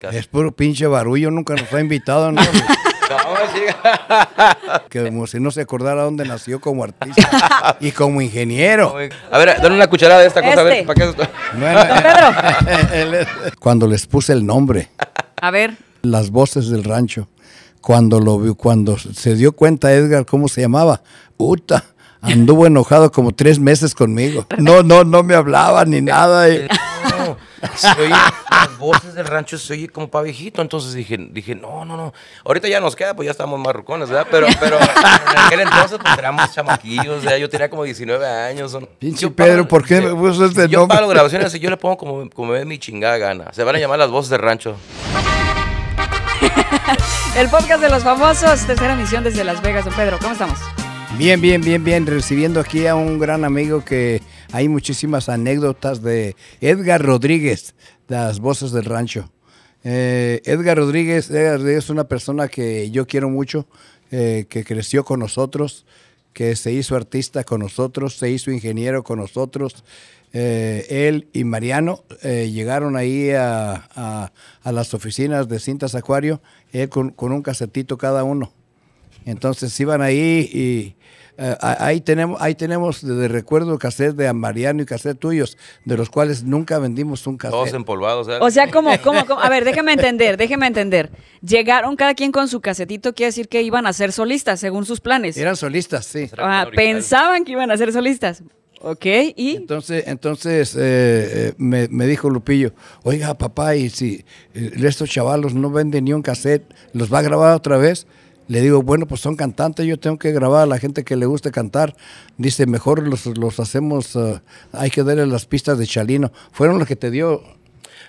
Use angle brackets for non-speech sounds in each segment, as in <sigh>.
Es puro pinche barullo, nunca nos ha invitado, ¿no? <laughs> que como si no se acordara dónde nació como artista y como ingeniero. A ver, dale una cucharada de esta cosa, a ver, cuando les puse el nombre. A ver. Las voces del rancho. Cuando lo vi, cuando se dio cuenta Edgar cómo se llamaba, Uta, anduvo enojado como tres meses conmigo. No, no, no me hablaba ni nada. <laughs> las voces del rancho se como para Entonces dije, dije, no, no, no. Ahorita ya nos queda, pues ya estamos marrucones ¿verdad? Pero, pero en aquel entonces pues éramos chamaquillos, Yo tenía como 19 años. Pinche Pedro, ¿por qué me puso Yo este grabaciones y yo le pongo como, como mi chingada gana. Se van a llamar las voces del rancho. <laughs> El podcast de los famosos, tercera emisión desde Las Vegas, don Pedro. ¿Cómo estamos? Bien, bien, bien, bien. Recibiendo aquí a un gran amigo que hay muchísimas anécdotas de Edgar Rodríguez, las voces del rancho. Eh, Edgar Rodríguez, es una persona que yo quiero mucho, eh, que creció con nosotros, que se hizo artista con nosotros, se hizo ingeniero con nosotros. Eh, él y Mariano llegaron ahí a, las oficinas de Cintas Acuario, él con, con, un casetito cada uno. Entonces iban ahí y eh, ahí, tenemos, ahí tenemos de, recuerdo cassette de Mariano y cassette tuyos, de los cuales nunca vendimos un cassette. Todos empolvados. ¿eh? O sea, como, como, a ver, déjeme entender, déjeme entender. Llegaron cada quien con su casetito, quiere decir que iban a ser solistas, según sus planes. Eran solistas, sí. Ah, pensaban que iban a ser solistas. Ok, y. Entonces, entonces eh, me, me, dijo Lupillo, oiga, papá, y si estos chavalos no venden ni un cassette, ¿los va a grabar otra vez? Le digo, bueno, pues son cantantes, yo tengo que grabar a la gente que le guste cantar. Dice, mejor los, hacemos, eh, hay que darle las pistas de Chalino. ¿Fueron los que te dio?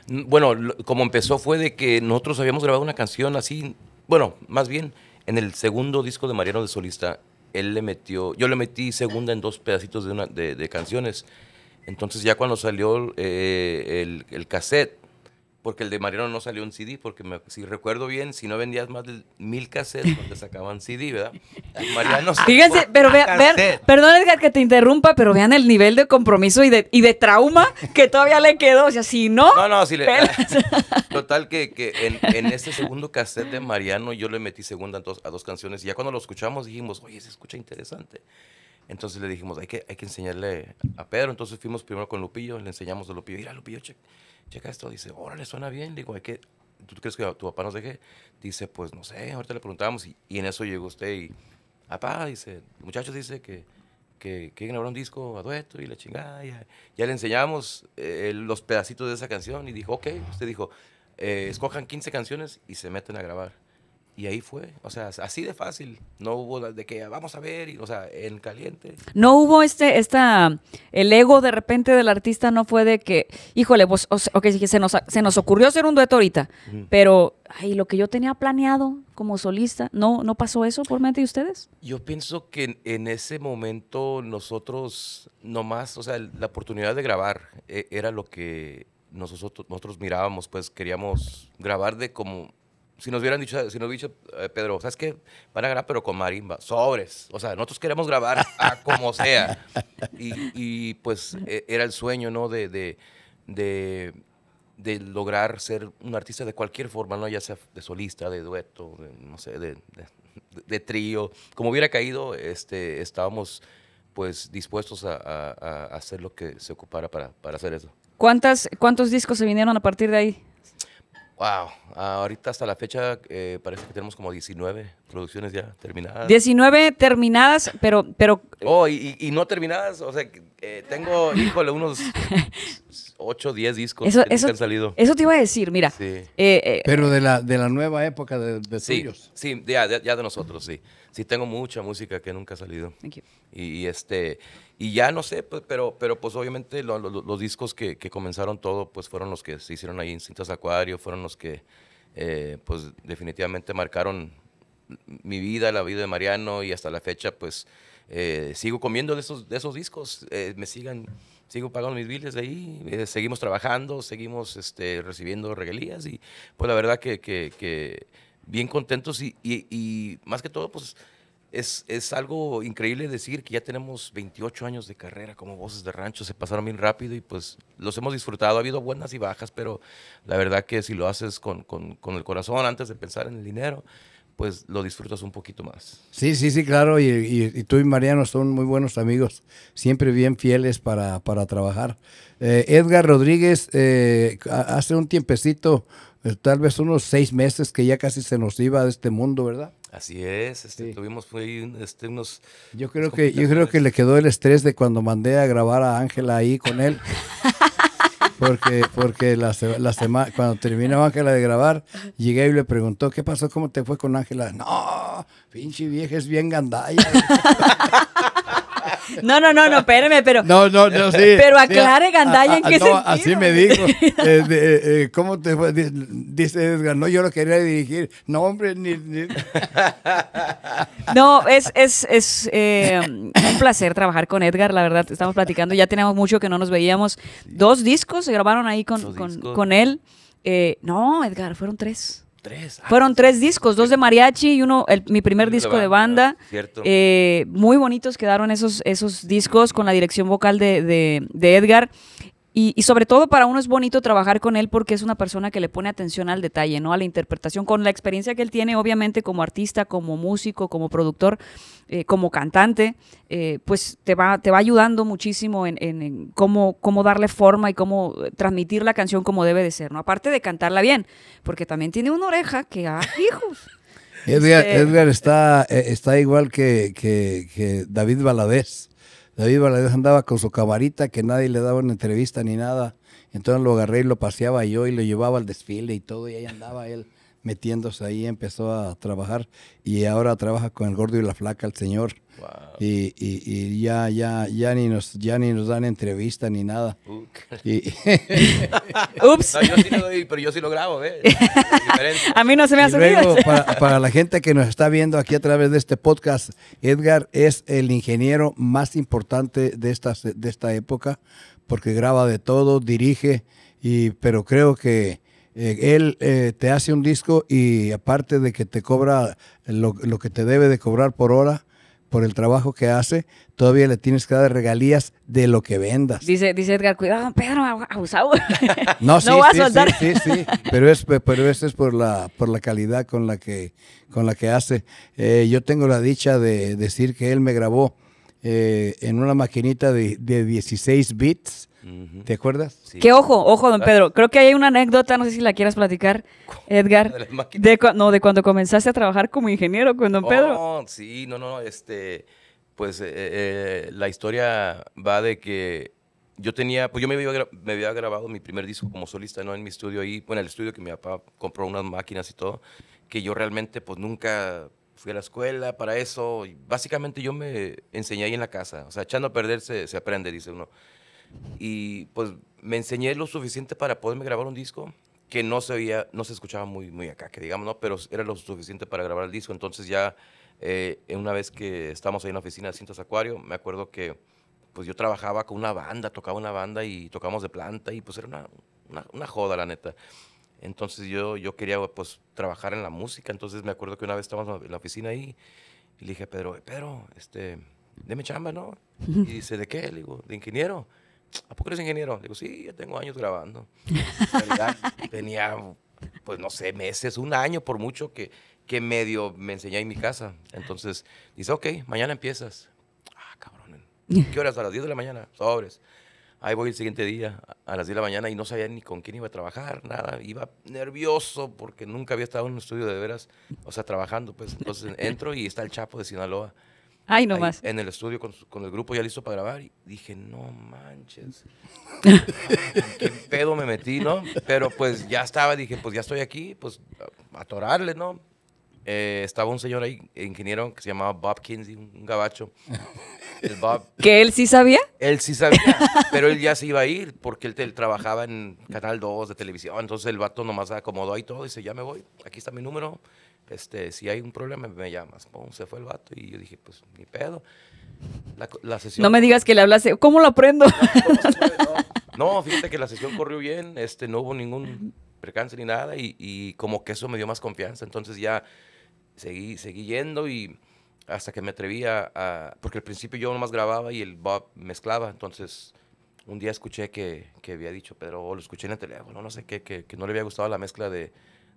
Mm, bueno, como empezó fue de que nosotros habíamos grabado una canción así, bueno, más bien en el segundo disco de Mariano de Solista, él le metió, yo le metí segunda en dos pedacitos de, una, de, canciones. Entonces ya cuando salió eh, el, el cassette, porque el de Mariano no salió un CD, porque si recuerdo bien, si no vendías más de mil cassettes, donde pues sacaban CD, ¿verdad? <laughs> Mariano Fíjense, pero vean, perdón Edgar que te interrumpa, pero vean el nivel de compromiso y de, y de trauma que todavía le quedó. O sea, si no. No, no, si le. <laughs> Total, que, que en, en, este segundo cassette de Mariano yo le metí segunda a dos, canciones, y ya cuando lo escuchamos dijimos, oye, se escucha interesante. Entonces le dijimos, hay que, hay que enseñarle a Pedro. Entonces fuimos primero con Lupillo, le enseñamos a Lupillo, mira, Lupillo, check checa esto, dice, órale, suena bien, le digo, hay que, ¿tú crees que tu papá nos deje? Dice, pues no sé, ahorita le preguntamos y, en eso llegó usted y, papá, dice, muchachos dice que, que quieren grabar un disco a dueto y la chingada, ya, le enseñamos eh, los pedacitos de esa canción y dijo, ok, usted dijo, eh, escojan 15 canciones y se meten a grabar. Y ahí fue, o sea, así de fácil. No hubo de que vamos a ver, o sea, en caliente. No hubo este, esta, el ego de repente del artista no fue de que, híjole, pues, ok, se nos, ocurrió hacer un dueto ahorita, pero, ay, lo que yo tenía planeado como solista, ¿no, ¿no pasó eso por mente de ustedes? Yo pienso que en, ese momento nosotros nomás, o sea, la oportunidad de grabar eh, era lo que nosotros, nosotros mirábamos, pues queríamos grabar de como si nos hubieran dicho, si nos dicho, eh, Pedro, ¿sabes qué? Van a grabar, pero con marimba, sobres. O sea, nosotros queremos grabar a <laughs> como sea. Y, pues e, era el sueño, ¿no? De, de, de, lograr ser un artista de cualquier forma, ¿no? Ya sea de solista, de dueto, no sé, de, de trío. Como hubiera caído, este, estábamos pues dispuestos a, a, a hacer lo que se ocupara para, para hacer eso. ¿Cuántas, ¿Cuántos discos se vinieron a partir de ahí? Wow, ahorita hasta la fecha eh, parece que tenemos como 19 producciones ya terminadas. 19 terminadas, pero... pero... Oh, y, no terminadas, o sea, eh, tengo, híjole, unos 8, <laughs> 10 discos que han salido. Eso te iba a decir, mira. Sí. Eh, pero de la, de la nueva época de, de sí, Sí, ya, de nosotros, sí. Sí, tengo mucha música que nunca ha salido. Thank you. y este... Y ya no sé, pues, pero, pero pues obviamente los discos que, que, comenzaron todo, pues fueron los que se hicieron ahí en Cintas Acuario, fueron los que eh, pues definitivamente marcaron mi vida, la vida de Mariano y hasta la fecha pues eh, sigo comiendo de esos, de esos discos, eh, me sigan, sigo pagando mis biles de ahí, seguimos trabajando, seguimos este, recibiendo regalías y pues la verdad que, que, bien contentos y, y más que todo pues es, algo increíble decir que ya tenemos 28 años de carrera como voces de rancho, se pasaron bien rápido y pues los hemos disfrutado, ha habido buenas y bajas, pero la verdad que si lo haces con, el corazón antes de pensar en el dinero, pues lo disfrutas un poquito más. Sí, sí, sí, claro, y, tú y Mariano son muy buenos amigos, siempre bien fieles para, trabajar. Eh, Edgar Rodríguez, eh, hace un tiempecito, eh, tal vez unos seis meses que ya casi se nos iba de este mundo, ¿verdad? Así es, este, tuvimos ahí, este, unos... Yo creo, que, yo creo que le quedó el estrés de cuando mandé a grabar a Ángela ahí con él. <laughs> Porque, porque la, semana, cuando terminó Ángela de grabar, llegué y le preguntó, ¿qué pasó? ¿Cómo te fue con Ángela? No, pinche vieja, es bien gandalla. <laughs> No, no, no, no, pero. No, no, sí. Pero aclare, en qué Así me dijo. <laughs> Eh, eh, eh, ¿Cómo te fue? Dice Edgar, no, yo lo quería dirigir. No, hombre, ni. No, es, es, es un placer trabajar con Edgar, la verdad. Estamos platicando, ya tenemos mucho que no nos veíamos. Dos discos se grabaron ahí con, con, con él. no, Edgar, fueron tres. Ah, Fueron pues, tres discos, dos de mariachi y uno, mi primer disco de banda. Eh, muy bonitos quedaron esos, esos discos con la dirección vocal de Edgar. Y, sobre todo para uno es bonito trabajar con él porque es una persona que le pone atención al detalle, ¿no? A la interpretación, con la experiencia que él tiene, obviamente, como artista, como músico, como productor, eh, como cantante, eh, pues te va, te va ayudando muchísimo en, cómo, cómo darle forma y cómo transmitir la canción como debe de ser, ¿no? Aparte de cantarla bien, porque también tiene una oreja que, ah, <laughs> hijos. Edgar, este está, eh, está igual que, que, que David Baladés David Valadez andaba con su camarita que nadie le daba una entrevista ni nada. Entonces lo agarré y lo paseaba yo y lo llevaba al desfile y todo, y ahí andaba él metiéndose ahí, empezó a trabajar y ahora trabaja con el gordo y la flaca, el señor. Y, ya, ya, ya ni nos, ya ni nos dan entrevista ni nada. Uh, <laughs> Ups. pero yo sí lo grabo, ¿eh? <laughs> a mí no se me hace luego, para, <laughs> para, la gente que nos está viendo aquí a través de este podcast, Edgar es el ingeniero más importante de, estas, de esta época, porque graba de todo, dirige, y, pero creo que eh, él eh, te hace un disco y aparte de que te cobra lo que te debe de cobrar por hora, por el trabajo que hace, todavía le tienes que dar regalías de lo que vendas. Dice, dice Edgar, cuidado, Pedro, abusado. <laughs> <laughs> no, sí, no sí, sí, sí, sí, pero pero eso es por la, por la calidad con la que, con la que hace. Eh, yo tengo la dicha de decir que él me grabó eh, en una maquinita de, de 16 bits ¿Te acuerdas? Sí. Que ojo, ojo, don Pedro. Creo que hay una anécdota, no sé si la quieras platicar, <laughs> Edgar. ¿De, no, de cuando comenzaste a trabajar como ingeniero con don Pedro. Pedro. Sí, no, no, este, pues eh, eh, la historia va de que yo tenía, pues yo me había, me había, grabado mi primer disco como solista, ¿no? En mi estudio ahí, bueno, el estudio que mi papá compró unas máquinas y todo, que yo realmente pues nunca fui a la escuela para eso. Y básicamente yo me enseñé ahí en la casa, o sea, echando a perder se aprende, dice uno. Y pues me enseñé lo suficiente para poderme grabar un disco que no se no se escuchaba muy, muy acá, que digamos, ¿no? Pero era lo suficiente para grabar el disco. Entonces ya eh, una vez que estábamos ahí en la oficina de Cintas Acuario, me acuerdo que pues yo trabajaba con una banda, tocaba una banda y tocábamos de planta y pues era una, una, una joda, la neta. Entonces yo, yo quería pues trabajar en la música, entonces me acuerdo que una vez estábamos en la oficina ahí y le dije a Pedro, Pedro, este, deme chamba, ¿no? Y dice, ¿de qué? Le digo, de ingeniero. ¿a poco eres ingeniero? Digo, sí, ya tengo años grabando. En realidad, <laughs> tenía, pues no sé, meses, un año por mucho que, que medio me enseñé en mi casa. Entonces, dice, ok, mañana empiezas. Ah, cabrón. ¿Qué horas? A las 10 de la mañana, sobres. Ahí voy el siguiente día, a las 10 de la mañana, y no sabía ni con quién iba a trabajar, nada. Iba nervioso porque nunca había estado en un estudio de veras, o sea, trabajando. Pues entonces entro y está el Chapo de Sinaloa. Ay, no En el estudio con, con, el grupo ya listo para grabar y dije, no manches. <laughs> ¿Qué pedo me metí, no? Pero pues ya estaba, dije, pues ya estoy aquí, pues atorarle, ¿no? Eh, estaba un señor ahí, ingeniero, que se llamaba Bob Kinsey, un gabacho. <laughs> ¿Que él sí sabía? Él sí sabía, <laughs> pero él ya se iba a ir porque él, trabajaba en Canal 2 de televisión. Entonces el vato nomás se acomodó ahí todo y dice, ya me voy, aquí está mi número este, si hay un problema, me llamas. se fue el vato y yo dije, pues ni pedo. no me digas que le hablaste, ¿cómo lo aprendo? <laughs> No, fíjate que la sesión corrió bien, este, no hubo ningún percance ni nada y, como que eso me dio más confianza. Entonces ya seguí, seguí yendo y hasta que me atreví a, Porque al principio yo nomás grababa y el Bob mezclaba. Entonces, un día escuché que, había dicho Pedro, lo escuché en el teléfono, no sé qué, que, no le había gustado la mezcla de,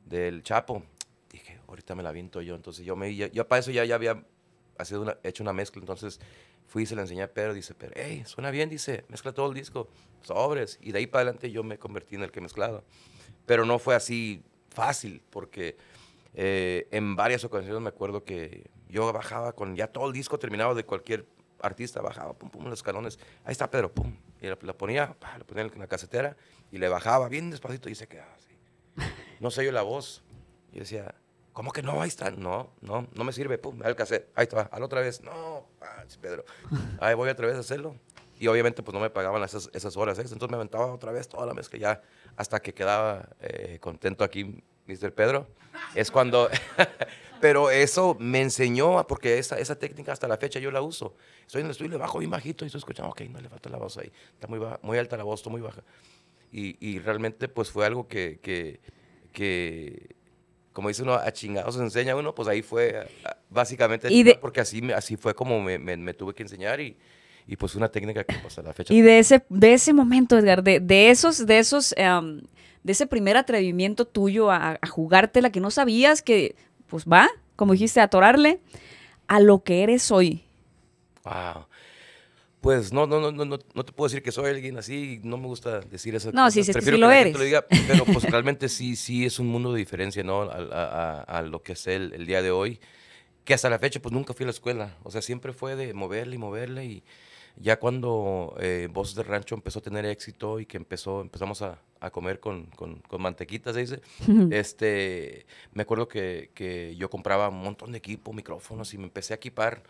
del Chapo dije, ahorita me la viento yo. Entonces yo, me, yo, para eso ya, ya había hecho una mezcla. Entonces fui y se la enseñé a Pedro. Dice, pero, hey, suena bien, dice, mezcla todo el disco, sobres. Y de ahí para adelante yo me convertí en el que mezclaba. Pero no fue así fácil, porque eh, en varias ocasiones me acuerdo que yo bajaba con ya todo el disco terminado de cualquier artista, bajaba, pum, pum, los escalones. Ahí está Pedro, pum. Y la, ponía, la ponía en la casetera y le bajaba bien despacito y se quedaba así. No sé yo la voz. Yo decía, ¿Cómo que no? Ahí está. No, no, no me sirve. Pum, me alcancé. Ahí está. Al otra vez. No, ah, Pedro. <laughs> Ahí voy otra vez a hacerlo. Y obviamente, pues no me pagaban esas, esas horas. Entonces me aventaba otra vez toda la que ya hasta que quedaba eh, contento aquí, Mr. Pedro. Es cuando. <laughs> Pero eso me enseñó, ah, porque esa, esa técnica hasta la fecha yo la uso. Estoy en el estudio, le bajo bien bajito y estoy escuchando, ok, no le falta la voz ahí. Está muy, muy alta la voz, está muy baja. Y, y realmente, pues fue algo que, que, que como dice uno, a chingados enseña uno, pues ahí fue básicamente porque así, así fue como me, tuve que enseñar y, y, pues una técnica que pasa pues, la fecha. Y de ese, de ese momento, Edgar, de, esos, de esos, em, de ese primer atrevimiento tuyo a, jugarte jugártela que no sabías que, pues va, como dijiste, atorarle, a lo que eres hoy. Wow pues no, no, no, no, no te puedo decir que soy alguien así, no me gusta decir eso. No, sí, sí, Prefiero sí lo eres. pero pues <laughs> realmente sí, sí es un mundo de diferencia, ¿no? A, lo que es el, día de hoy, que hasta la fecha pues nunca fui a la escuela, o sea, siempre fue de moverle y moverle y ya cuando eh, Voz de Rancho empezó a tener éxito y que empezó, empezamos a, a comer con, con, con mantequitas, dice, este, me acuerdo que, que yo compraba un montón de equipo, micrófonos y me empecé a equipar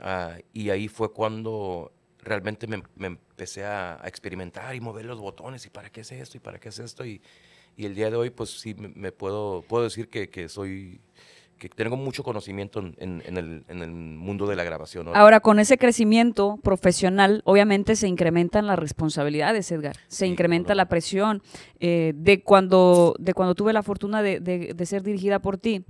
Ah, y ahí fue cuando realmente me, empecé a, experimentar y mover los botones y para qué es esto y para qué es esto. Y, y el día de hoy, pues sí, me, puedo, puedo decir que, que, soy que tengo mucho conocimiento en, en, el, en el, mundo de la grabación. Ahora, con ese crecimiento profesional, obviamente se incrementan las responsabilidades, Edgar. Se incrementa la presión. Eh, de, cuando, de cuando tuve la fortuna de, de ser dirigida por ti,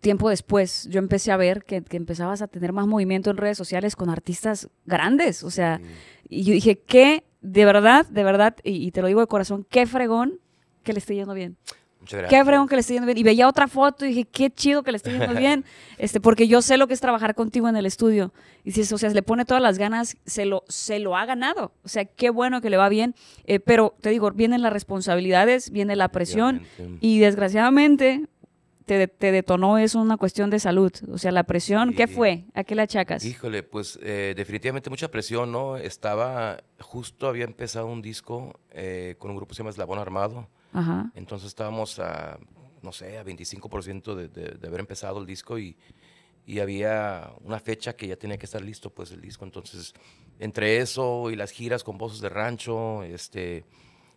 tiempo después yo empecé a ver que, empezabas a tener más movimiento en redes sociales con artistas grandes, o sea, y yo dije, qué, de verdad, de verdad, y, te lo digo de corazón, qué fregón que le esté yendo bien. Muchas gracias. Qué fregón que le esté yendo bien. Y veía otra foto y dije, qué chido que le esté yendo bien, <laughs> este, porque yo sé lo que es trabajar contigo en el estudio. Y si, o sea, se le pone todas las ganas, se lo, se lo ha ganado. O sea, qué bueno que le va bien. Eh, pero te digo, vienen las responsabilidades, viene la presión y desgraciadamente te, detonó es una cuestión de salud? O sea, la presión, ¿qué fue? ¿A qué la achacas? Híjole, pues eh, definitivamente mucha presión, ¿no? Estaba, justo había empezado un disco eh, con un grupo que se llama Eslabón Armado. Ajá. Entonces estábamos a, no sé, a 25% de, haber empezado el disco y, y había una fecha que ya tenía que estar listo, pues el disco. Entonces, entre eso y las giras con voces de rancho, este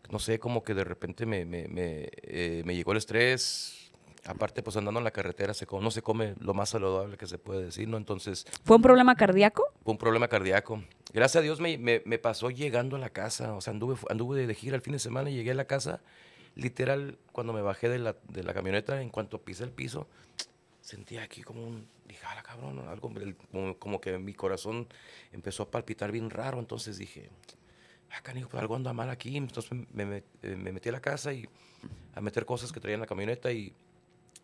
no sé, como que de repente me, me, me eh, llegó el estrés, Aparte, pues andando en la carretera se no se come lo más saludable que se puede decir, ¿no? Entonces... ¿Fue un problema cardíaco? Fue un problema cardíaco. Gracias a Dios me, me, pasó llegando a la casa, o sea, anduve, anduve de gira el fin de semana y llegué a la casa, literal, cuando me bajé de la, de la camioneta, en cuanto pisé el piso, sentía aquí como un, dije, ah, cabrón, algo, como, que mi corazón empezó a palpitar bien raro, entonces dije, acá ah, canijo, pues algo anda mal aquí, entonces me, me, eh, me metí a la casa y a meter cosas que traía en la camioneta y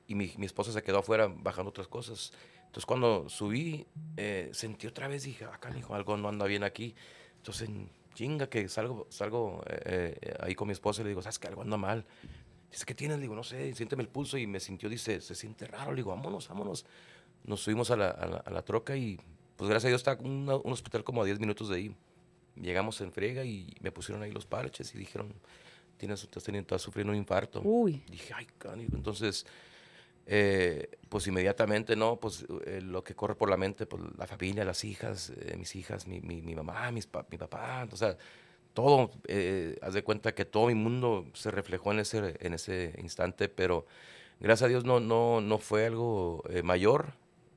y mi, mi esposa se quedó afuera bajando otras cosas. Entonces cuando subí, eh, sentí otra vez, dije, acá, ah, hijo, algo no anda bien aquí. Entonces, chinga, que salgo, salgo eh, eh, ahí con mi esposa y le digo, ¿sabes que algo anda mal? Dice, ¿qué tienes? Le digo, no sé, siénteme el pulso. Y me sintió, dice, se siente raro. Le digo, vámonos, vámonos. Nos subimos a la, a la, troca y, pues gracias a Dios, está un, hospital como a 10 minutos de ahí. Llegamos en frega y me pusieron ahí los parches y dijeron, tienes, estás, teniendo, estás sufriendo un infarto. Uy. Dije, ay, canico. Entonces eh, pues inmediatamente, ¿no? Pues eh, lo que corre por la mente, pues la familia, las hijas, eh, mis hijas, mi, mi, mi mamá, mis mi papá, o sea, todo, haz de cuenta que todo mi mundo se reflejó en ese, en ese instante, pero gracias a Dios no, no, no fue algo mayor.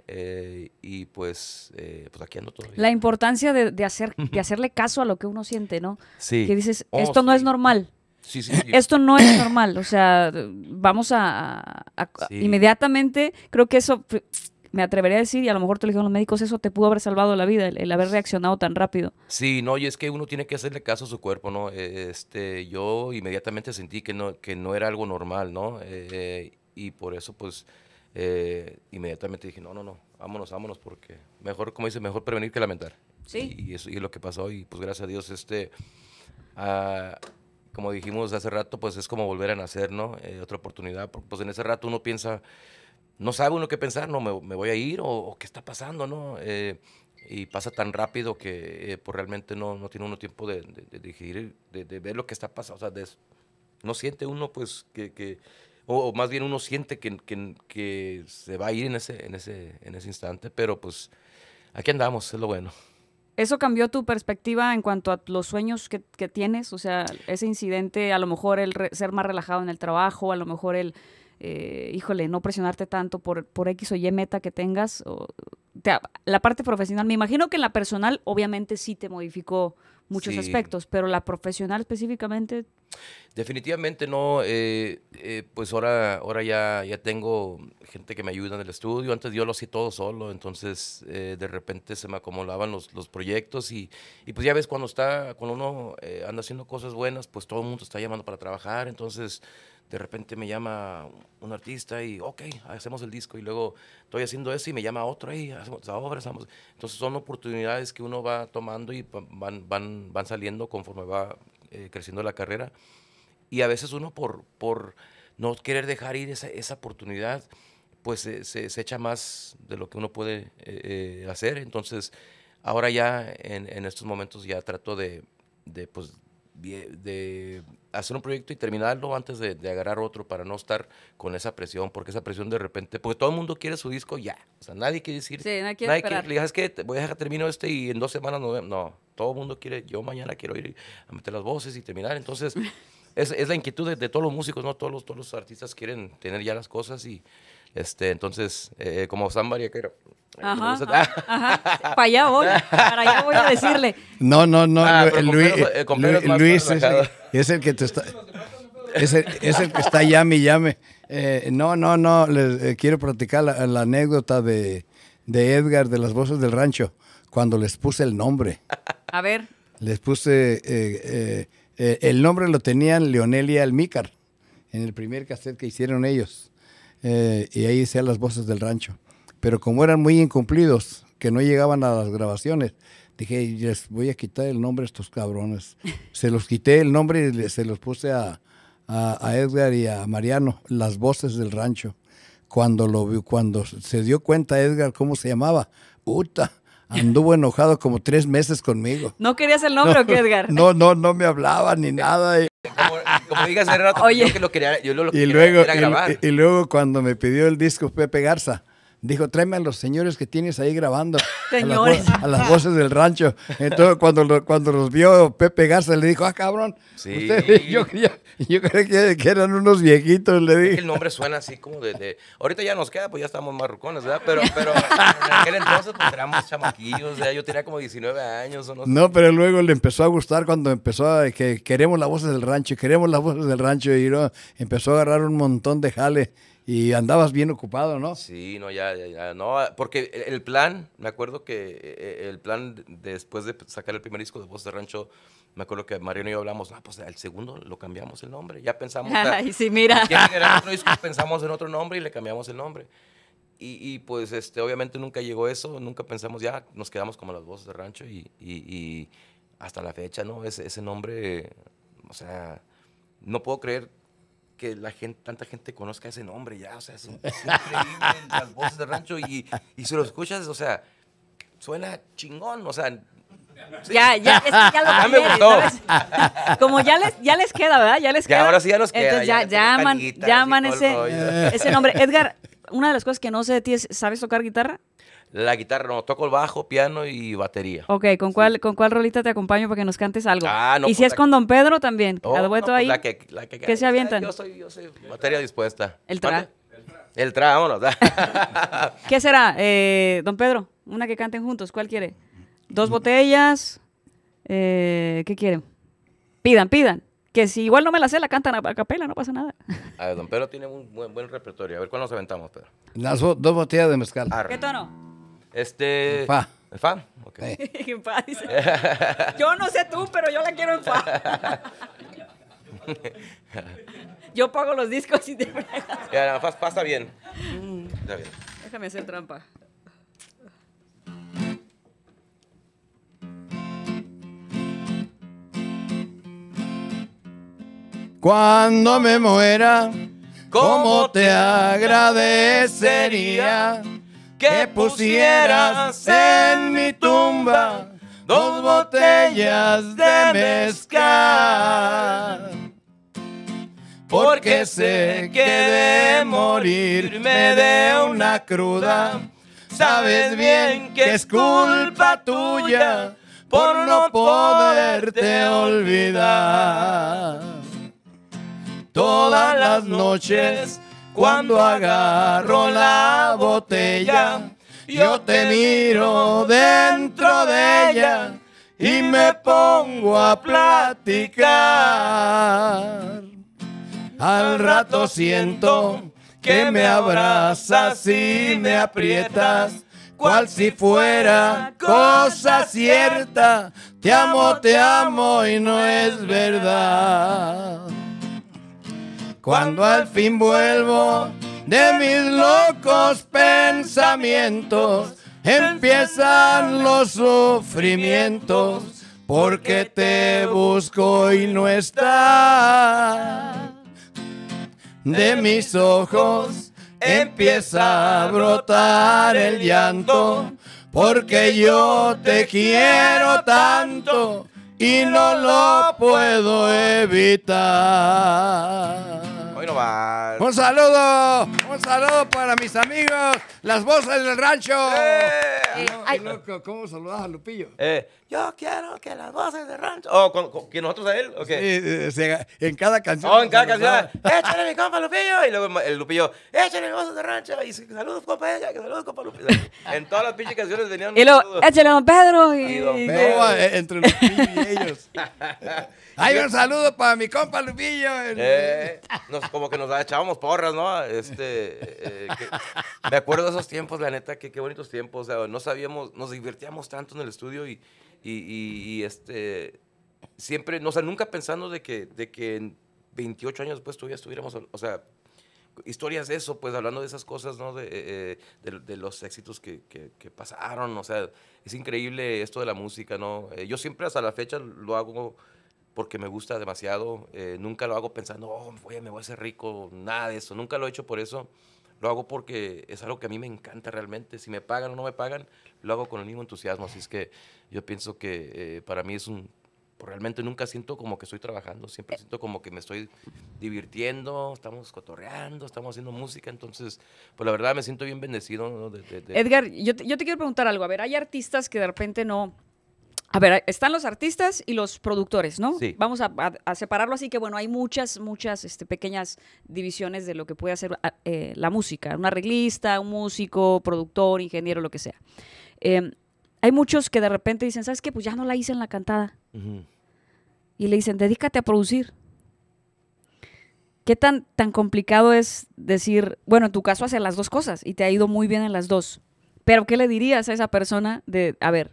y pues, pues aquí ando todavía. La importancia de, de, hacer, de hacerle caso a lo que uno siente, ¿no? Sí. Que dices, oh, esto no es normal. Sí, sí, Esto no es normal, o sea, vamos a, inmediatamente, creo que eso, me atrevería a decir, y a lo mejor te lo dijeron los médicos, eso te pudo haber salvado la vida, el, haber reaccionado tan rápido. Sí, no, y es que uno tiene que hacerle caso a su cuerpo, ¿no? Este, yo inmediatamente sentí que no, que no era algo normal, ¿no? Eh, y por eso, pues, eh, inmediatamente dije, no, no, no, vámonos, vámonos, porque mejor, como dice, mejor prevenir que lamentar. Sí. Y, y eso es lo que pasó, y pues gracias a Dios, este... Ah, como dijimos hace rato, pues es como volver a nacer, ¿no? Eh, otra oportunidad. Pues en ese rato uno piensa, no sabe uno qué pensar, ¿no? ¿Me, voy a ir o, qué está pasando, ¿no? Eh, y pasa tan rápido que eh, pues, realmente no, no, tiene uno tiempo de, de, de ver lo que está pasando. O sea, no siente uno, pues, que. que o, más bien uno siente que, que, que, se va a ir en ese, en, ese, en ese instante, pero pues aquí andamos, es lo bueno. ¿Eso cambió tu perspectiva en cuanto a los sueños que, tienes? O sea, ese incidente, a lo mejor el ser más relajado en el trabajo, a lo mejor el, eh, híjole, no presionarte tanto por, por X o Y meta que tengas. la parte profesional, me imagino que en la personal obviamente sí te modificó muchos aspectos, pero la profesional específicamente. Definitivamente no, eh, eh, pues ahora, ahora ya, ya tengo gente que me ayuda en el estudio, antes yo lo hacía todo solo, entonces eh, de repente se me acumulaban los, los proyectos y, y, pues ya ves cuando, está, cuando uno anda haciendo cosas buenas, pues todo el mundo está llamando para trabajar, entonces de repente me llama un artista y, ok, hacemos el disco y luego estoy haciendo eso y me llama otro y hacemos la obra. Entonces son oportunidades que uno va tomando y van, van, van saliendo conforme va eh, creciendo la carrera. Y a veces uno por, por no querer dejar ir esa, oportunidad, pues eh, se, se, echa más de lo que uno puede eh, hacer. Entonces ahora ya en, estos momentos ya trato de, de pues, de hacer un proyecto y terminarlo antes de, agarrar otro para no estar con esa presión, porque esa presión de repente, porque todo el mundo quiere su disco ya. O sea, nadie quiere decir, nadie quiere, que voy a dejar termino este y en dos semanas no, todo el mundo quiere, yo mañana quiero ir a meter las voces y terminar. Entonces, <laughs> es, es, la inquietud de, todos los músicos, no todos los, todos los artistas quieren tener ya las cosas y este, entonces, eh, como San María, Ajá, Para allá voy, para allá voy a decirle. No, no, no, ah, Luis, eh, es, el, que te está... Es el, que está llame y eh, llame. no, no, no, les, eh, quiero platicar la, anécdota de, Edgar de las voces del rancho, cuando les puse el nombre. A ver. Les puse, el nombre lo tenían Leonel y Almícar, en el primer cassette que hicieron ellos. y ahí sean las voces del rancho. Pero como eran muy incumplidos, que no llegaban a las grabaciones, dije, les voy a quitar el nombre a estos cabrones. <laughs> Se los quité el nombre y se los puse a, Edgar y a Mariano, las voces del rancho. Cuando, lo, cuando se dio cuenta Edgar cómo se llamaba, puta, anduvo enojado como tres meses conmigo. <laughs> ¿No querías el nombre o qué, Edgar? No, no, no me hablaba ni nada. Y... Como, digas, lo quería, yo lo, luego, y, luego cuando me pidió el disco Pepe Garza, dijo, tráeme a los señores que tienes ahí grabando. Señores. A, las, voces del rancho. Entonces, cuando, cuando los vio Pepe Garza, le dijo, ah, cabrón. Sí. yo, creí que, eran unos viejitos, le dije. El nombre suena así como de, Ahorita ya nos queda, pues ya estamos marrucones, ¿verdad? Pero, pero <laughs> en aquel entonces, pues éramos chamaquillos, ¿verdad? yo tenía como 19 años o no. No, pero luego le empezó a gustar cuando empezó a que queremos las voces del rancho, queremos las voces del rancho, y empezó a agarrar un montón de jale y andabas bien ocupado, ¿no? Sí, no, ya, ya, ya, no, ah, porque el plan, me acuerdo que eh, el plan después de sacar el primer disco de Voz de Rancho, me acuerdo que Mariano y yo hablamos, ah, pues al segundo lo cambiamos el nombre, ya pensamos. y sí, mira. otro disco, <laughs> pensamos en otro nombre y le cambiamos el nombre. Y, y, pues este, obviamente nunca llegó eso, nunca pensamos, ya nos quedamos como las voces de rancho y, y, hasta la fecha, ¿no? Ese, ese nombre, o sea, no puedo creer que la gente, tanta gente conozca ese nombre ya, o sea, es, <laughs> increíble las voces de rancho y, y si lo escuchas, o sea, suena chingón, o sea, Ya, ya, es ya lo <laughs> me gustó. Como ya les, ya les queda, ¿verdad? Ya les queda. ahora sí ya nos queda. Entonces ya, llaman llaman ese, ese nombre. Edgar, una de las cosas que no sé de ti es, ¿sabes tocar guitarra? la guitarra, no, toco el bajo, piano y batería. Ok, ¿con cuál, ¿con cuál rolita te acompaño para que nos cantes algo? Ah, no, y si pues es con Don Pedro también, oh, pues ahí. La que, la que, se avientan. Yo soy, yo batería dispuesta. El tra. El tra, vámonos. <laughs> ¿Qué será, eh, Don Pedro? Una que canten juntos, ¿cuál quiere? Dos botellas. Eh, ¿Qué quieren? Pidan, pidan. Que si igual no me la sé, la cantan a capela, no pasa nada. A ver, don Pedro tiene un buen, repertorio. A ver, ¿cuál nos aventamos, Pedro? Las dos botellas de mezcal. ¿Qué tono? Este. En fa. ¿En fa? Okay. <laughs> En fa, dice. Yo no sé tú, pero yo la quiero en fa. <laughs> yo pago los discos y te Ya, la pasa bien. Está mm. bien. Déjame hacer trampa. Cuando me muera, ¿cómo te agradecería? que pusieras en mi tumba dos botellas de mezcal. Porque sé que de morir me de una cruda, sabes bien que es culpa tuya por no poderte olvidar. Todas las noches cuando agarro la botella, yo te miro dentro de ella y me pongo a platicar. Al rato siento que me abrazas y me aprietas, cual si fuera cosa cierta. Te amo, te amo y no es verdad. Cuando al fin vuelvo de mis locos pensamientos, empiezan los sufrimientos, porque te busco y no estás. De mis ojos empieza a brotar el llanto, porque yo te quiero tanto y no lo puedo evitar. ¡Un saludo! saludo para mis amigos, las voces del rancho. ¡Eh! ¿Cómo saludas a Lupillo? Eh, yo quiero que las voces del rancho. O que nosotros a él. Sí, eh, en cada canción. Oh, en cada canción. Échale mi compa Lupillo. Y luego el Lupillo, échale mi voces del rancho. Y saludos, compa ella, que saludos, compa Lupillo. en todas las pinches canciones venían. Y luego, échale a don Pedro. Y, Pedro. Eh, entre Lupillo y ellos. Hay <laughs> un saludo para mi compa Lupillo. nos, como que nos echábamos porras, ¿no? Este. Eh, eh, me acuerdo de esos tiempos, la neta, que qué bonitos tiempos. O sea, no sabíamos, nos divertíamos tanto en el estudio y, y, este, siempre, no, o sea, nunca pensando de que, de que 28 años después todavía estuviéramos, o sea, historias de eso, pues hablando de esas cosas, ¿no? De, eh, los éxitos que, que, pasaron, o sea, es increíble esto de la música, ¿no? yo siempre hasta la fecha lo hago porque me gusta demasiado. Eh, nunca lo hago pensando, oh, voy, me voy a hacer rico, nada de eso. Nunca lo he hecho por eso. Lo hago porque es algo que a mí me encanta realmente. Si me pagan o no me pagan, lo hago con el mismo entusiasmo. Así es que yo pienso que eh, para mí es un... Pues, realmente nunca siento como que estoy trabajando, siempre siento como que me estoy divirtiendo, estamos cotorreando, estamos haciendo música, entonces, pues la verdad me siento bien bendecido. Edgar, yo yo te quiero preguntar algo, a ver, hay artistas que de repente no, a ver, están los artistas y los productores, ¿no? Sí. Vamos a, separarlo así que, bueno, hay muchas, muchas este, pequeñas divisiones de lo que puede hacer eh, la música. Un arreglista, un músico, productor, ingeniero, lo que sea. Em, hay muchos que de repente dicen, ¿sabes qué? Pues ya no la hice en la cantada. Y le dicen, dedícate a producir. ¿Qué tan, tan complicado es decir, bueno, en tu caso hace las dos cosas y te ha ido muy bien en las dos? Pero ¿qué le dirías a esa persona de, a ver,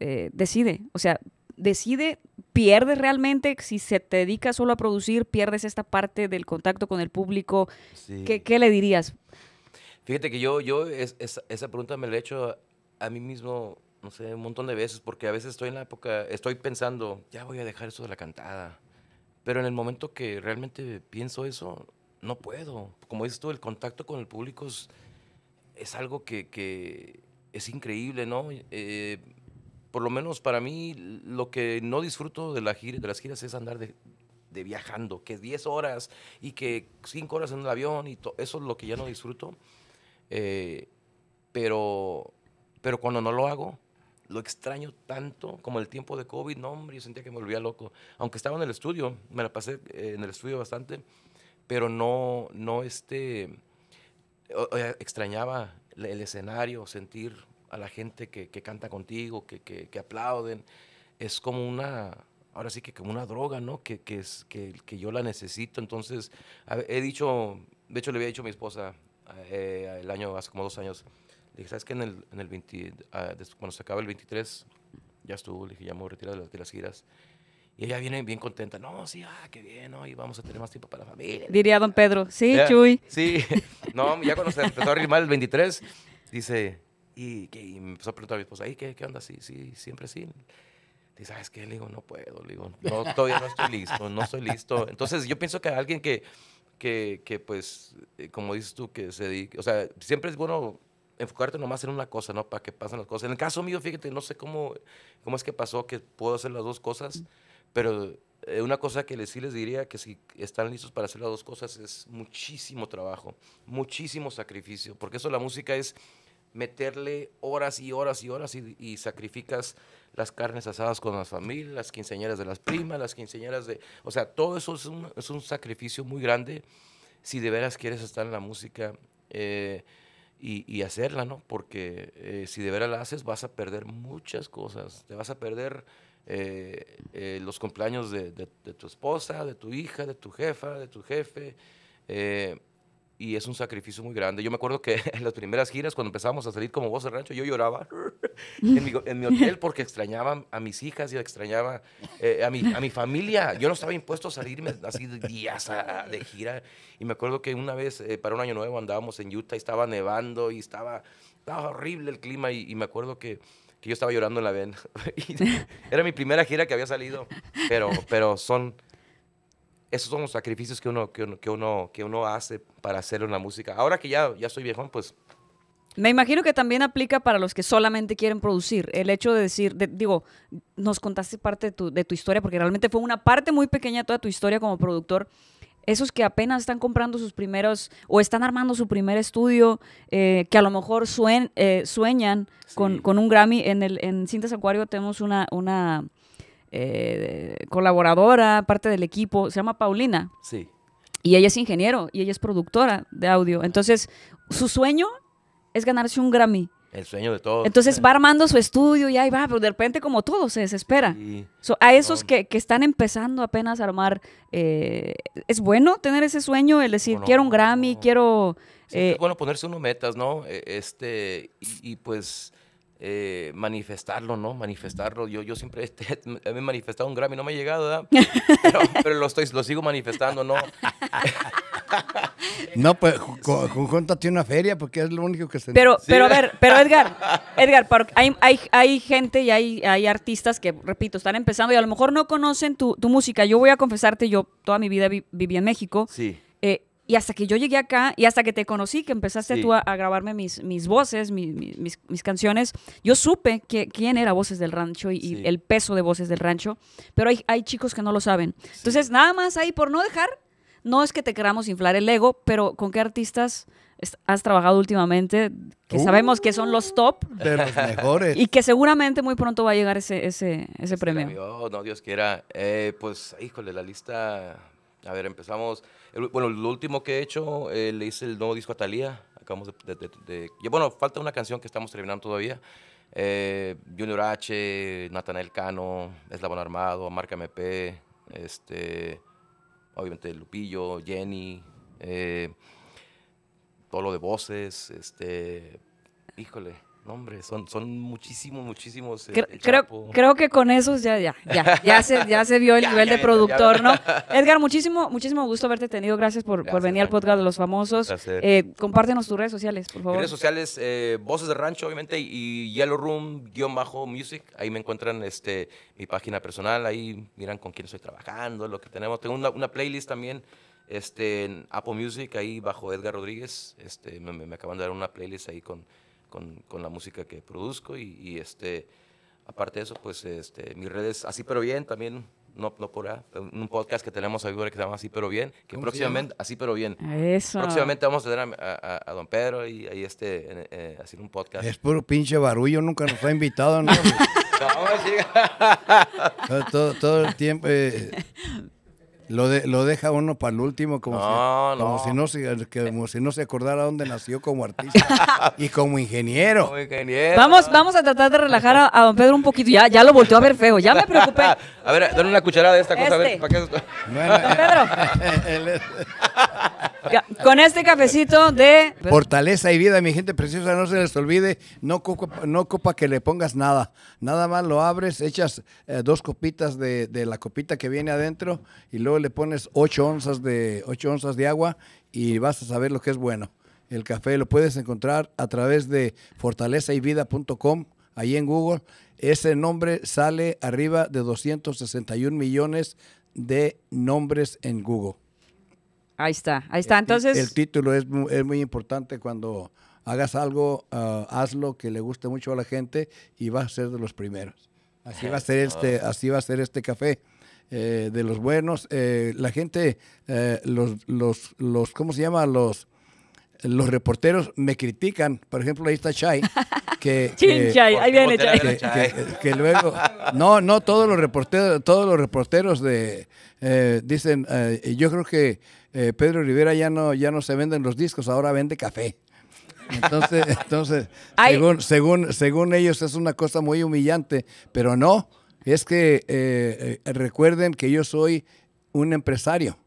eh, decide, o sea, decide, pierdes realmente, si se te dedica solo a producir, pierdes esta parte del contacto con el público. ¿Qué, le dirías? Fíjate que yo, yo esa pregunta me la he hecho a, mí mismo, no sé, un montón de veces, porque a veces estoy en la época, estoy pensando, ya voy a dejar eso de la cantada. Pero en el momento que realmente pienso eso, no puedo. Como dices tú, el contacto con el público es, algo que, es increíble, ¿no? Eh, por lo menos para mí, lo que no disfruto de, la de las giras es andar de, viajando, que 10 horas y que 5 horas en el avión y eso es lo que ya no disfruto. Eh, pero, pero cuando no lo hago, lo extraño tanto como el tiempo de COVID, no, hombre, yo sentía que me volvía loco. Aunque estaba en el estudio, me la pasé eh, en el estudio bastante, pero no, no este, extrañaba el escenario, sentir a la gente que, canta contigo, que, que, aplauden. Es como una, ahora sí que como una droga, ¿no? Que, es, que, yo la necesito. Entonces, he dicho, de hecho le había dicho a mi esposa eh, el año, hace como dos años, le dije, ¿sabes qué? En el, ah, cuando se acaba el 23, ya estuvo, le dije, ya me voy a retirar de las, giras. Y ella viene bien contenta. No, sí, ah, qué bien, hoy ¿no? vamos a tener más tiempo para la familia. Diría don Pedro, sí, eh, Chuy. Sí, <laughs> no, ya cuando se empezó a el 23, dice, y, que, me empezó a preguntar a mi esposa, qué, qué onda? ¿Sí, sí, siempre sí? Y ¿sabes qué? Le digo, no puedo, le digo, no, todavía no estoy listo, no estoy listo. Entonces yo pienso que alguien que, que, que pues, eh, como dices tú, que se dedique, o sea, siempre es bueno enfocarte nomás en una cosa, ¿no? Para que pasen las cosas. En el caso mío, fíjate, no sé cómo, cómo es que pasó que puedo hacer las dos cosas, pero eh, una cosa que les, sí les diría que si están listos para hacer las dos cosas es muchísimo trabajo, muchísimo sacrificio, porque eso la música es meterle horas y horas y horas y, sacrificas las carnes asadas con las familias, las quinceañeras de las primas, las quinceañeras de... O sea, todo eso es un, sacrificio muy grande si de veras quieres estar en la música eh, y, hacerla, ¿no? Porque eh, si de veras la haces vas a perder muchas cosas. Te vas a perder eh, los cumpleaños de, de, tu esposa, de tu hija, de tu jefa, de tu jefe y es un sacrificio muy grande. Yo me acuerdo que <laughs> en las primeras giras, cuando empezábamos a salir como voz de rancho, yo lloraba <laughs> en mi, hotel <laughs> porque extrañaba a mis hijas y extrañaba eh, a, mi, a mi familia. Yo no estaba impuesto a salirme así días de gira. Y me acuerdo que una vez, eh, para un año nuevo, andábamos en Utah y estaba nevando y estaba, estaba horrible el clima. Y, y me acuerdo que, que, yo estaba llorando en la vena. era mi primera gira que había salido, pero, pero son esos son los sacrificios que uno, que uno, que uno, hace para hacer una música. Ahora que ya, ya soy viejón, pues me imagino que también aplica para los que solamente quieren producir. El hecho de decir, digo, nos contaste parte de tu, de tu, historia, porque realmente fue una parte muy pequeña de toda tu historia como productor. Esos que apenas están comprando sus primeros o están armando su primer estudio, eh, que a lo mejor suen, eh, sueñan con, con, un Grammy. En, el, en Cintas Acuario tenemos una, una eh, colaboradora, parte del equipo, se llama Paulina. Sí. Y ella es ingeniero y ella es productora de audio. Entonces, su sueño es ganarse un Grammy. El sueño de todos. Entonces va armando su estudio y ahí va, pero de repente como todo se desespera. a esos que, están empezando apenas a armar, eh, es bueno tener ese sueño, el decir, quiero un Grammy, quiero... es eh, bueno ponerse unos metas, ¿no? E, este, y pues eh, manifestarlo, ¿no? Manifestarlo. Yo, yo siempre este, <laughs> he manifestado un Grammy, no me ha llegado, ¿verdad? <laughs> Pero, lo, estoy, lo sigo manifestando, ¿no? <laughs> No, pues conjunta tiene una feria porque es lo único que se... Pero, pero a ver, pero Edgar, Edgar, hay, hay, gente y hay, hay artistas que, repito, están empezando y a lo mejor no conocen tu, música. Yo voy a confesarte, yo toda mi vida viví en México. Sí. Y hasta que yo llegué acá y hasta que te conocí, que empezaste tú a, grabarme mis, mis voces, mis, mis, canciones, yo supe que, quién era Voces del Rancho y, el peso de Voces del Rancho, pero hay, hay chicos que no lo saben. Entonces, nada más ahí por no dejar, no es que te queramos inflar el ego, pero ¿con qué artistas has trabajado últimamente? Que sabemos que son los uh. top. De los mejores. <laughs> Y que seguramente muy pronto va a llegar ese, ese, ese este premio. no, Dios quiera. Eh, pues, híjole, la lista... A ver, empezamos bueno, lo último que he hecho, eh, le hice el nuevo disco a Talía. Acabamos de, de, Bueno, falta una canción que estamos terminando todavía. Eh, Junior H, Natanael Cano, Eslabón Armado, Marca MP, este, obviamente Lupillo, Jenny, todo eh, lo de voces, este, híjole. No, hombre, son, son muchísimos, muchísimos. Eh, creo, creo, que con esos ya, ya, ya, ya se, vio el nivel de productor, ¿no? Edgar, muchísimo, muchísimo gusto haberte tenido. Gracias por, venir al podcast de los famosos. Eh, compártenos tus redes sociales, por favor. Redes sociales, eh, Voces de Rancho, obviamente, y Yellow Room, guión bajo music. Ahí me encuentran este, mi página personal, ahí miran con quién estoy trabajando, lo que tenemos. Tengo una, playlist también este, en Apple Music, ahí bajo Edgar Rodríguez. Este, me acaban de dar una playlist ahí con con, la música que produzco y, este, aparte de eso, pues este, mis redes, así pero bien, también no, no por ahí, un podcast que tenemos ahí que se llama Así Pero Bien, que próximamente, Así Pero Bien. Eso. Próximamente vamos a tener a, Don Pedro y ahí este, eh, hacer un podcast. Es puro pinche barullo, nunca nos fue invitado, ¿no? <laughs> todo, el tiempo. Eh, <laughs> Lo, deja uno para el último, como, si, no. se acordara dónde nació como artista <laughs> y como ingeniero. Vamos, vamos a tratar de relajar a, don Pedro un poquito. Ya, ya lo volteó a ver feo, ya me preocupé. <laughs> a ver, dale una cucharada de esta cosa, este. ¿para don Pedro. <laughs> Con este cafecito de... Fortaleza y vida, mi gente preciosa, no se les olvide, no ocupa, no que le pongas nada. Nada más lo abres, echas eh, dos copitas de, la copita que viene adentro y luego le pones ocho onzas, de, onzas de agua y vas a saber lo que es bueno. El café lo puedes encontrar a través de fortaleza y Vida.com, ahí en Google. Ese nombre sale arriba de 261 millones de nombres en Google. Ahí está, ahí está. El Entonces. El título es, muy importante cuando hagas algo, ah, hazlo que le guste mucho a la gente y vas a ser de los primeros. Así va a ser este, así va a ser este café. Eh, de los buenos, eh, la gente, eh, los, los, ¿cómo se llama? Los, los reporteros me critican. Por ejemplo, ahí está Chai. <laughs> Que, Chai, ahí viene Chai. Que, luego, <laughs> no, no, todos los reporteros, todos los reporteros de, dicen, yo creo que eh, Pedro Rivera ya no, ya no se venden los discos, ahora vende café. Entonces, <laughs> entonces según, según, según, ellos es una cosa muy humillante, pero no, es que eh, eh, recuerden que yo soy un empresario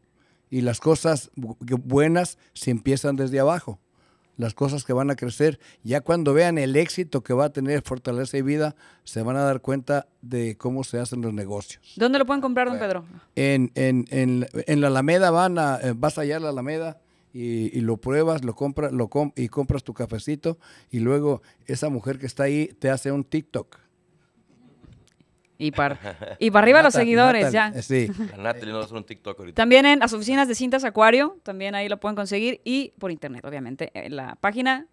y las cosas buenas se empiezan desde abajo las cosas que van a crecer. Ya cuando vean el éxito que va a tener Fortaleza y Vida, se van a dar cuenta de cómo se hacen los negocios. ¿Dónde lo pueden comprar, don Pedro? En, en, en, la Alameda van a, eh, vas allá a la Alameda. Y, lo pruebas, lo compras lo y compras tu cafecito y luego esa mujer que está ahí te hace un TikTok. Y para, <laughs> y para arriba los seguidores, ya. Sí. También en las oficinas de Cintas Acuario, también ahí lo pueden conseguir. Y por internet, obviamente, en la página.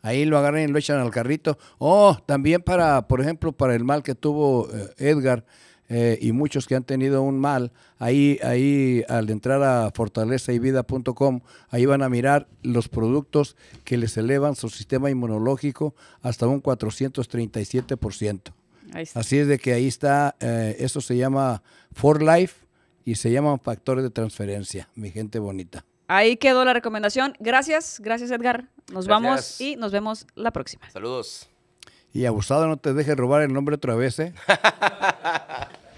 Ahí lo agarran y lo echan al carrito. Oh, también para, por ejemplo, para el mal que tuvo eh, Edgar eh, y muchos que han tenido un mal, ahí, ahí al entrar a fortalezayvida.com, ahí van a mirar los productos que les elevan su sistema inmunológico hasta un 437%. Así es de que ahí está, eh, eso se llama For Life y se llaman factores de transferencia, mi gente bonita. Ahí quedó la recomendación. Gracias, gracias Edgar. Nos vamos y nos vemos la próxima. Saludos. Y abusado, no te dejes robar el nombre otra vez, ¿eh? <laughs>